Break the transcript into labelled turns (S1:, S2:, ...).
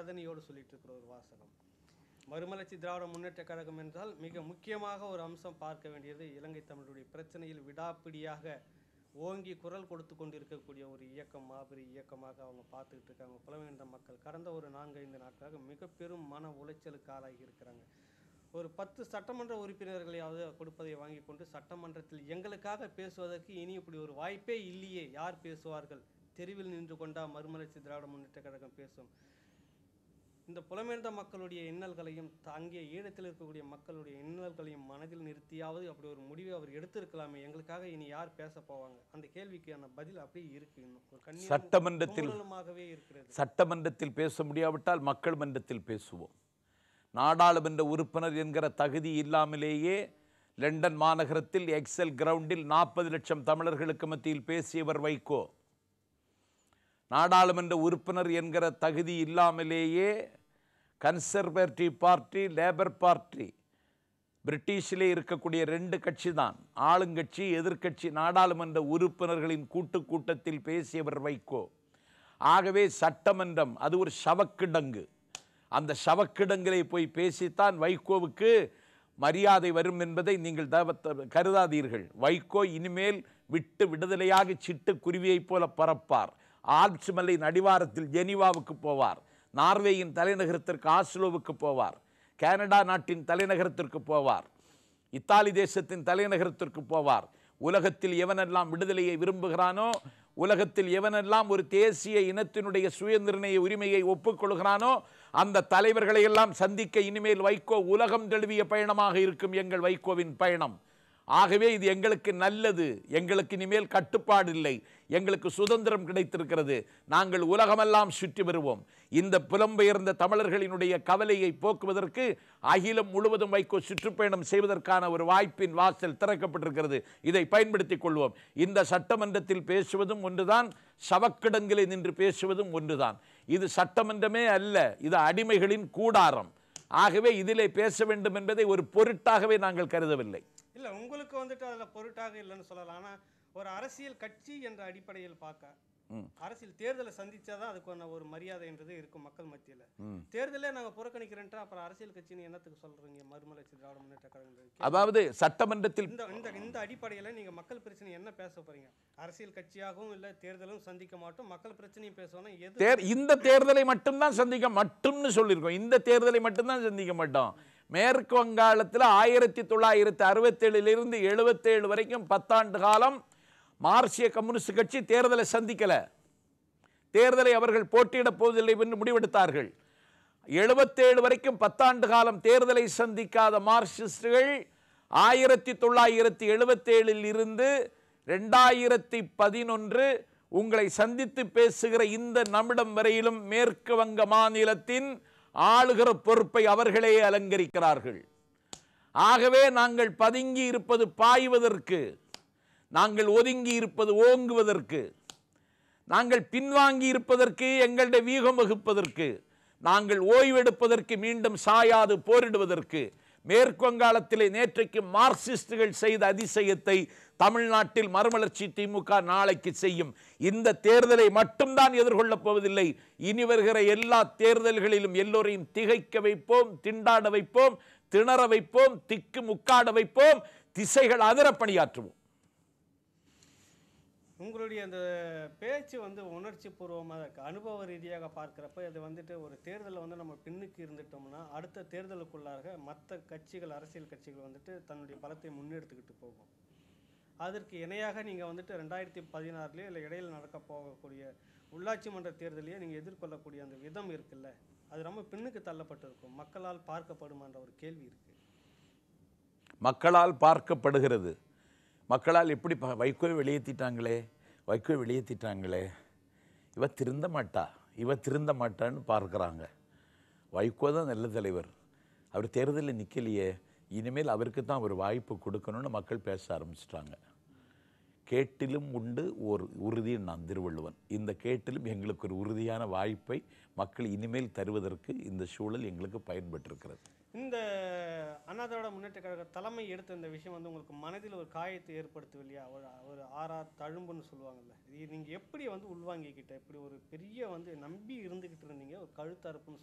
S1: வேதனையோடு சொல்லிட்டு இருக்கிற ஒரு வாசகம் மறுமலர்ச்சி திராவிட முன்னேற்ற கழகம் என்றால் மிக முக்கியமாக ஒரு அம்சம் பார்க்க வேண்டியது இலங்கை தமிழுடைய பிரச்சனையில் விடாப்பிடியாக ஓங்கி குரல் கொடுத்து கொண்டு இருக்கக்கூடிய ஒரு இயக்கம் மாபெரும் இயக்கமாக அவங்க பார்த்துக்கிட்டு இருக்காங்க புலவேந்த மக்கள் கடந்த ஒரு நான்கு ஐந்து நாட்களாக மிக பெரும் மன உளைச்சலுக்கு ஆளாகி இருக்கிறாங்க ஒரு பத்து சட்டமன்ற உறுப்பினர்களையாவது கொடுப்பதை வாங்கி கொண்டு சட்டமன்றத்தில் எங்களுக்காக பேசுவதற்கு இனி இப்படி ஒரு வாய்ப்பே இல்லையே யார் பேசுவார்கள் தெருவில் நின்று கொண்டா மறுமலர்ச்சி திராவிட முன்னேற்ற கழகம் பேசும் இந்த புலமேர்ந்த மக்களுடைய இன்னல்களையும் அங்கே ஈழத்தில் இருக்கக்கூடிய மக்களுடைய இன்னல்களையும் மனதில் நிறுத்தியாவது அப்படி ஒரு முடிவை அவர் எடுத்திருக்கலாமே எங்களுக்காக இனி யார் பேச போவாங்க அந்த கேள்விக்கான பதில் அப்படியே இருக்கு இன்னும் சட்டமன்றத்தில்
S2: சட்டமன்றத்தில் பேச முடியாவிட்டால் மக்கள் மன்றத்தில் பேசுவோம் நாடாளுமன்ற உறுப்பினர் என்கிற தகுதி இல்லாமலேயே லண்டன் மாநகரத்தில் எக்ஸல் கிரவுண்டில் நாற்பது லட்சம் தமிழர்களுக்கு மத்தியில் பேசியவர் வைகோ நாடாளுமன்ற உறுப்பினர் என்கிற தகுதி இல்லாமலேயே கன்சர்வேட்டிவ் பார்ட்டி லேபர் பார்ட்டி பிரிட்டிஷிலே இருக்கக்கூடிய ரெண்டு கட்சி தான் ஆளுங்கட்சி எதிர்கட்சி நாடாளுமன்ற உறுப்பினர்களின் கூட்டு கூட்டத்தில் பேசியவர் வைகோ ஆகவே சட்டமன்றம் அது ஒரு சவக்கிடங்கு அந்த சவக்கிடங்கிலே போய் பேசித்தான் வைகோவுக்கு மரியாதை வரும் என்பதை நீங்கள் கருதாதீர்கள் வைகோ இனிமேல் விட்டு விடுதலையாக சிட்டு குருவியைப் போல பறப்பார் ஆல்ப்ஸ் மலை நடிவாரத்தில் ஜெனிவாவுக்கு போவார் நார்வேயின் தலைநகரத்திற்கு ஆஸ்லோவுக்கு போவார் கனடா நாட்டின் தலைநகரத்திற்கு போவார் இத்தாலி தேசத்தின் தலைநகரத்திற்கு போவார் உலகத்தில் எவனெல்லாம் விடுதலையை விரும்புகிறானோ உலகத்தில் எவனெல்லாம் ஒரு தேசிய இனத்தினுடைய சுயநிர்ணய உரிமையை ஒப்புக்கொள்கிறானோ அந்த தலைவர்களை எல்லாம் சந்திக்க இனிமேல் வைகோ உலகம் தழுவிய பயணமாக இருக்கும் எங்கள் வைகோவின் பயணம் ஆகவே இது எங்களுக்கு நல்லது எங்களுக்கு இனிமேல் கட்டுப்பாடு இல்லை எங்களுக்கு சுதந்திரம் கிடைத்திருக்கிறது நாங்கள் உலகமெல்லாம் சுற்றி வருவோம் இந்த புலம்பெயர்ந்த தமிழர்களினுடைய கவலையை போக்குவதற்கு அகிலம் முழுவதும் வைக்கோ சுற்றுப்பயணம் செய்வதற்கான ஒரு வாய்ப்பின் வாசல் திறக்கப்பட்டிருக்கிறது இதை பயன்படுத்திக் கொள்வோம் இந்த சட்டமன்றத்தில் பேசுவதும் ஒன்றுதான் சவக்கிடங்களில் நின்று பேசுவதும் ஒன்றுதான் இது சட்டமன்றமே அல்ல இது அடிமைகளின் கூடாரம் ஆகவே இதிலே பேச வேண்டும் என்பதை ஒரு பொருட்டாகவே நாங்கள் கருதவில்லை
S1: இல்லை உங்களுக்கு வந்துட்டு அதில் பொருட்டாக இல்லைன்னு சொல்லலாம் ஆனால் ஒரு அரசியல் கட்சி என்ற அடிப்படையில் பார்க்க அரசியல் தேர்தலை சந்திச்சாதான் அதுக்கான ஒரு மரியாதைன்றது இருக்கும் மக்கள் மத்தியில் தேர்தலே நாங்க புறக்கணிக்கிறேன் அப்புறம் அரசியல் கட்சின்னு என்னத்துக்கு சொல்றீங்க மறுமலர்ச்சி திராவிட முன்னேற்ற கழகம் அதாவது சட்டமன்றத்தில் இந்த இந்த அடிப்படையில நீங்க மக்கள் பிரச்சனை என்ன பேச போறீங்க அரசியல் கட்சியாகவும் இல்ல தேர்தலும் சந்திக்க மாட்டோம் மக்கள் பிரச்சனையும் பேசணும் இந்த
S2: தேர்தலை மட்டும்தான் சந்திக்க மட்டும்னு சொல்லியிருக்கோம் இந்த தேர்தலை மட்டும்தான் சந்திக்க மாட்டோம் மேற்கு வங்காளத்தில் ஆயிரத்தி தொள்ளாயிரத்தி அறுபத்தேழுலேருந்து எழுபத்தேழு வரைக்கும் பத்தாண்டு காலம் மார்க்சிய கம்யூனிஸ்ட் கட்சி தேர்தலை சந்திக்கலை தேர்தலை அவர்கள் போட்டியிடப் போவதில்லை என்று முடிவெடுத்தார்கள் எழுபத்தேழு வரைக்கும் பத்தாண்டு காலம் தேர்தலை சந்திக்காத மார்க்சிஸ்டுகள் ஆயிரத்தி தொள்ளாயிரத்தி எழுபத்தேழில் இருந்து ரெண்டாயிரத்தி பதினொன்று உங்களை சந்தித்து பேசுகிற இந்த நம்மிடம் வரையிலும் மேற்கு வங்க மாநிலத்தின் ஆளுகிற பொறுப்பை அவர்களே அலங்கரிக்கிறார்கள் ஆகவே நாங்கள் பதுங்கி இருப்பது பாய்வதற்கு நாங்கள் ஒதுங்கி இருப்பது ஓங்குவதற்கு நாங்கள் பின்வாங்கி இருப்பதற்கு எங்களுடைய வீகம் வகுப்பதற்கு நாங்கள் ஓய்வெடுப்பதற்கு மீண்டும் சாயாது போரிடுவதற்கு மேற்கு நேற்றைக்கு மார்க்சிஸ்டுகள் செய்த அதிசயத்தை தமிழ்நாட்டில் மறுமலர்ச்சி திமுக நாளைக்கு செய்யும் இந்த தேர்தலை மட்டும்தான் எதிர்கொள்ளப் போவதில்லை இனி வருகிற எல்லா தேர்தல்களிலும் எல்லோரையும் திகைக்க வைப்போம் திண்டாட வைப்போம் திணற வைப்போம் திக்கு முக்காட வைப்போம் திசைகள் அதிர பணியாற்றுவோம்
S1: உங்களுடைய அந்த பேச்சு வந்து உணர்ச்சி பூர்வமாக இருக்குது அனுபவ ரீதியாக பார்க்குறப்ப இது வந்துட்டு ஒரு தேர்தலில் வந்து நம்ம பின்னுக்கு இருந்துட்டோம்னா அடுத்த தேர்தலுக்குள்ளாக மற்ற கட்சிகள் அரசியல் கட்சிகள் வந்துட்டு தன்னுடைய பலத்தை முன்னெடுத்துக்கிட்டு போகும் அதற்கு இணையாக நீங்கள் வந்துட்டு ரெண்டாயிரத்தி பதினாறுலேயே இல்லை இடையில் நடக்க போகக்கூடிய உள்ளாட்சி மன்ற தேர்தலையே நீங்கள் எதிர்கொள்ளக்கூடிய அந்த விதம் இருக்குல்ல அது ரொம்ப பின்னுக்கு தள்ளப்பட்டிருக்கும் மக்களால் பார்க்கப்படுமான்ற ஒரு கேள்வி இருக்குது
S2: மக்களால் பார்க்கப்படுகிறது மக்களால் இப்படி வைக்கோல் வெளியேற்றிட்டாங்களே வைக்கோ வெளியேற்றிட்டாங்களே இவ திருந்த மாட்டா இவ திருந்த மாட்டான்னு பார்க்குறாங்க வைகோ தான் நல்ல தலைவர் அவர் தேர்தலில் நிற்கலையே இனிமேல் அவருக்கு தான் ஒரு வாய்ப்பு கொடுக்கணும்னு மக்கள் பேச ஆரம்பிச்சிட்டாங்க கேட்டிலும் உண்டு ஒரு உறுதி நான் திருவள்ளுவன் இந்த கேட்டிலும் எங்களுக்கு ஒரு உறுதியான வாய்ப்பை மக்கள் இனிமேல் தருவதற்கு இந்த சூழல் எங்களுக்கு பயன்பட்டிருக்கிறது
S1: இந்த அண்ணா முன்னேற்ற கழக தலைமை எடுத்த இந்த விஷயம் வந்து உங்களுக்கு மனதில் ஒரு காயத்தை ஏற்படுத்தவில்லையா அவர் ஒரு ஆறா தழும்புன்னு சொல்லுவாங்கல்ல இது நீங்கள் எப்படி வந்து உள்வாங்கிக்கிட்ட இப்படி ஒரு பெரிய வந்து நம்பி இருந்துக்கிட்டு இருந்தீங்க ஒரு கழுத்தறுப்புன்னு